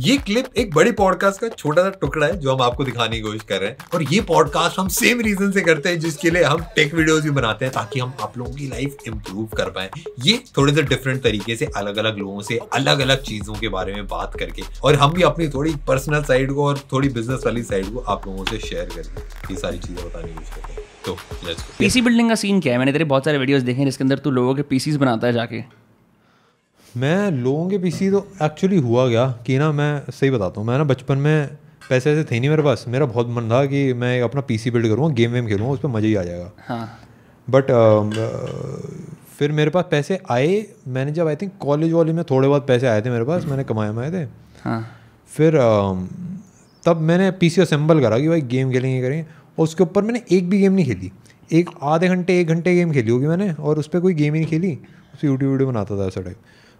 ये क्लिप एक बड़े पॉडकास्ट का छोटा सा टुकड़ा है जो हम आपको दिखाने की कोशिश कर रहे हैं और ये पॉडकास्ट हम सेम रीजन से करते हैं जिसके लिए हम टेक वीडियोस भी बनाते हैं ताकि हम आप लोगों की लाइफ इंप्रूव कर पाए ये थोड़े से डिफरेंट तरीके से अलग अलग लोगों से अलग अलग चीजों के बारे में बात करके और हम भी अपनी थोड़ी पर्सनल साइड को और थोड़ी बिजनेस वाली साइड को आप लोगों से शेयर करके ये सारी चीजें बताने की कोशिश करते हैं तो पीसी बिल्डिंग का सीन क्या है मैंने तेरे बहुत सारे वीडियोस देखे हैं जिसके अंदर तू लोगों के पीसीज बनाता है जाके मैं लोगों के पीछे तो एक्चुअली हुआ गया कि ना मैं सही बताता हूँ मैं ना बचपन में पैसे ऐसे थे नहीं मेरे पास मेरा बहुत मन था कि मैं अपना पीसी बिल्ड करूँगा गेम वेम खेलूँगा उस पर मज़ा ही आ जाएगा हाँ बट फिर मेरे पास पैसे आए मैंने जब आई थिंक कॉलेज वॉलेज में थोड़े बहुत पैसे आए थे मेरे पास मैंने कमाए माए थे हाँ फिर तब मैंने पी सी असेंबल करा कि भाई गेम खेलेंगे करेंगे और उसके ऊपर मैंने एक भी गेम नहीं खेली एक आधे घंटे एक घंटे गेम खेली होगी मैंने और उस पर कोई गेम ही नहीं खेली उस पर यूट्यूब वीडियो बनाता था ऐसा टाइप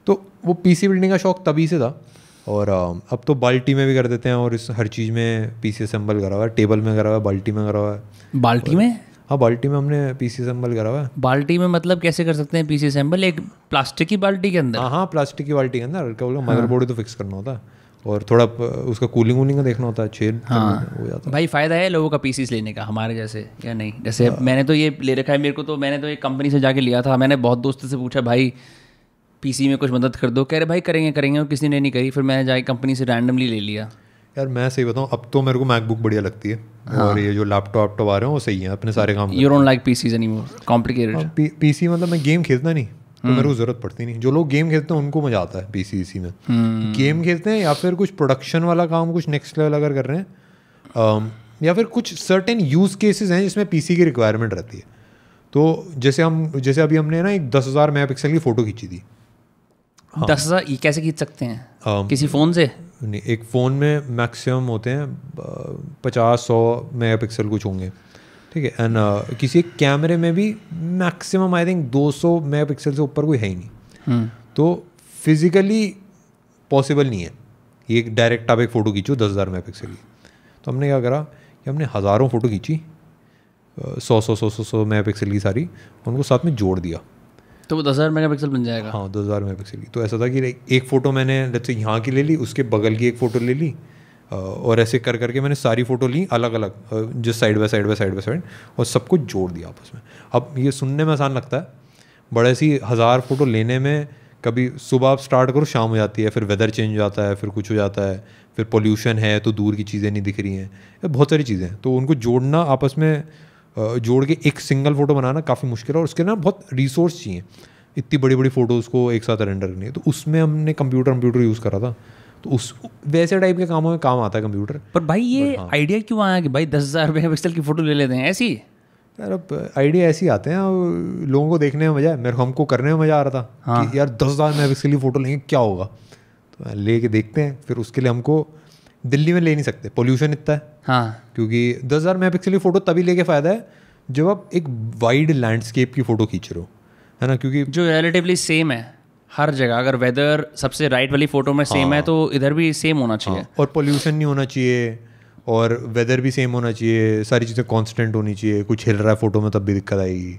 तो वो पीसी बिल्डिंग का शौक तभी से था और अब तो बाल्टी में भी कर देते हैं और इस हर चीज़ में पी सी असम्बल करा हुआ है टेबल में करा हुआ है बाल्टी में करा हुआ है बाल्टी में हाँ बाल्टी में हमने पी सी असम्बल करा हुआ है बाल्टी में मतलब कैसे कर सकते हैं पी सी असम्बल एक प्लास्टिक की बाल्टी के अंदर हाँ, हाँ प्लास्टिक की बाल्टी के अंदर क्या बोला मदरबोर्ड तो फिक्स करना होता है और थोड़ा उसका कूलिंग वूलिंग का देखना होता है छेद हाँ हो जाता भाई फ़ायदा है लोगों का पीसीस लेने का हमारे जैसे या नहीं जैसे हाँ। मैंने तो ये ले रखा है मेरे को तो मैंने तो एक कंपनी से जाके लिया था मैंने बहुत दोस्तों से पूछा भाई पीसी में कुछ मदद कर दो कह रहे भाई करेंगे करेंगे और किसी ने नहीं करी फिर मैं जाए कंपनी से रैंडमली ले लिया यार मैं सही बताऊँ अब तो मेरे को मैकबुक बढ़िया लगती है हाँ. और ये जो लैपटॉप टॉप आ रहे हैं वो सही है अपने सारे काम you don't like PCs anymore complicated PC मतलब मैं गेम खेलता नहीं तो मेरे को हम्म। जरूरत पड़ती नहीं जो लोग गेम खेलते हैं उनको मजा आता है पीसी इसी में गेम हम्म। खेलते हैं या फिर कुछ प्रोडक्शन वाला काम कुछ नेक्स्ट लेवल अगर कर रहे हैं या फिर कुछ सर्टेन यूज केसेस हैं जिसमें पीसी की रिक्वायरमेंट रहती है तो जैसे हम जैसे अभी हमने ना एक दस हज़ार मेगा पिक्सल की फ़ोटो खींची थी हाँ। दस हज़ार कैसे खींच सकते हैं किसी फ़ोन से नहीं एक फ़ोन में मैक्सिमम होते हैं पचास सौ मेगा पिक्सल कुछ होंगे ठीक है एंड किसी कैमरे में भी मैक्सिमम आई थिंक दो सौ मेगा पिक्सल से ऊपर कोई है ही नहीं हम्म। तो फिज़िकली पॉसिबल नहीं है ये एक डायरेक्ट आप एक फ़ोटो खींचो दस हज़ार मेगा पिक्सल की तो हमने क्या करा कि हमने हज़ारों फ़ोटो खींची सौ सौ सौ सौ सौ मेगा पिक्सल की सारी उनको साथ में जोड़ दिया तो वो दस हज़ार मेगा पिक्सल बन जाएगा हाँ दस हज़ार मेगा पिक्सल की तो ऐसा था कि एक फ़ोटो मैंने जैसे यहाँ की ले ली उसके बगल की एक फ़ोटो ले ली और ऐसे कर करके मैंने सारी फ़ोटो ली अलग अलग जो side by side by side by side और सबको जोड़ दिया आपस में अब ये सुनने में आसान लगता है बड़े सी हज़ार फ़ोटो लेने में कभी सुबह आप स्टार्ट करो शाम हो जाती है फिर वेदर चेंज हो जाता है फिर कुछ हो जाता है फिर पोल्यूशन है तो दूर की चीज़ें नहीं दिख रही हैं बहुत सारी चीज़ें हैं तो उनको जोड़ना आपस में जोड़ के एक सिंगल फोटो बनाना काफ़ी मुश्किल है और उसके ना बहुत रिसोर्स चाहिए इतनी बड़ी बड़ी फ़ोटोज़ को एक साथ रेंडर करनी है तो उसमें हमने कंप्यूटर कंप्यूटर यूज़ करा था तो उस वैसे टाइप के कामों में काम आता है कंप्यूटर पर भाई ये आइडिया हाँ। क्यों आया कि भाई दस हज़ार रुपये पिक्सल की फ़ोटो ले लेते हैं ऐसी यार अब आइडिया ऐसे ही आते हैं लोगों को देखने में मज़ा है मेरे को हमको करने में मज़ा आ रहा था हाँ। कि यार दस हज़ार मेगा पिक्सल की फ़ोटो लेंगे क्या होगा तो ले के देखते हैं फिर उसके लिए हमको दिल्ली में ले नहीं सकते पोल्यूशन इतना है हाँ क्योंकि दस हज़ार मेगा पिक्सल की फ़ोटो तभी लेके फ़ायदा है जब आप एक वाइड लैंडस्केप की फ़ोटो खींच रहे हो है ना क्योंकि जो रिलेटिवली सेम है हर जगह अगर वेदर सबसे राइट वाली फ़ोटो में सेम हाँ, है तो इधर भी सेम होना चाहिए हाँ, और पोल्यूशन नहीं होना चाहिए और वेदर भी सेम होना चाहिए सारी चीज़ें कांस्टेंट होनी चाहिए कुछ हिल रहा है फ़ोटो में तब भी दिक्कत आएगी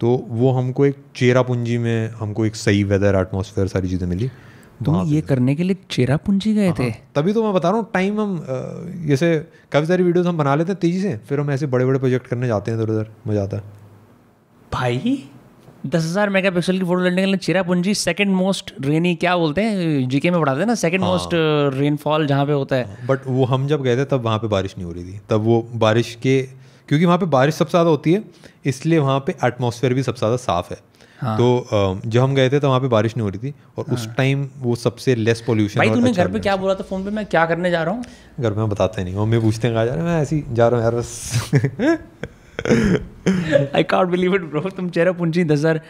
तो वो हमको एक चेरा पूंजी में हमको एक सही वेदर एटमोसफेयर सारी चीज़ें मिली तुम ये करने के लिए चेरापूंजी गए थे हाँ, तभी तो मैं बता रहा हूँ टाइम हम जैसे काफ़ी सारी वीडियोस हम बना लेते हैं तेज़ी से फिर हम ऐसे बड़े बड़े प्रोजेक्ट करने जाते हैं इधर उधर मजा आता है भाई दस हज़ार मेगा पिक्सल की फोटो लेने के लिए पूंजी सेकंड मोस्ट रेनी क्या बोलते हैं जीके में पढ़ाते हैं ना सेकंड मोस्ट रेनफॉल जहाँ पे होता है बट हाँ, वो हम जब गए थे तब वहाँ पे बारिश नहीं हो रही थी तब वो बारिश के क्योंकि वहाँ पे बारिश सबसे ज़्यादा होती है इसलिए वहाँ पे एटमोसफेयर भी सबसे ज़्यादा साफ़ है हाँ। तो जब हम गए थे तो वहाँ पे बारिश नहीं हो रही थी और उस हाँ। टाइम वो सबसे लेस पोल्यूशन भाई तूने अच्छा घर पे क्या बोला था फोन पे मैं क्या करने जा रहा हूँ घर पे मैं बताते नहीं मम्मी पूछते हैं कहा जा रहे हैं मैं ऐसी जा रहा हूँ यार बस I can't believe it bro तुम चेहरा पूछी दस हज़ार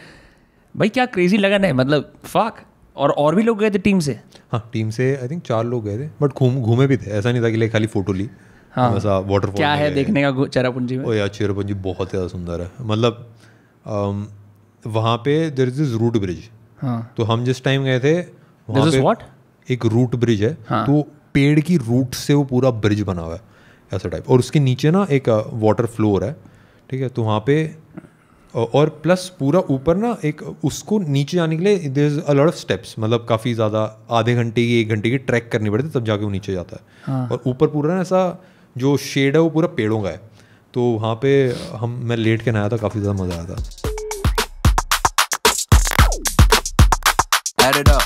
भाई क्या क्रेजी लगन है मतलब फाक और और भी लोग गए थे टीम से हाँ टीम से आई थिंक चार लोग गए थे बट घूम घूमे भी थे ऐसा नहीं था कि ले खाली फोटो ली हाँ क्या है देखने का चेरापुंजी में ओ यार चेरापुंजी बहुत ज़्यादा सुंदर है मतलब वहाँ पे there is is route bridge तो हम जिस टाइम गए थे वहाँ एक रूट ब्रिज है हाँ. तो पेड़ की रूट से वो पूरा ब्रिज बना हुआ है ऐसा टाइप और उसके नीचे ना एक वाटर uh, फ्लोर है ठीक है तो वहाँ पे और प्लस पूरा ऊपर ना एक उसको नीचे जाने के लिए देर इज अलर्ट स्टेप्स मतलब काफ़ी ज़्यादा आधे घंटे की एक घंटे की ट्रैक करनी पड़ती तब जाके वो नीचे जाता है हाँ. और ऊपर पूरा ना ऐसा जो शेड है वो पूरा पेड़ों का है तो वहाँ पे हम मैं लेट के नहाया था काफ़ी ज़्यादा मज़ा आया था add it up.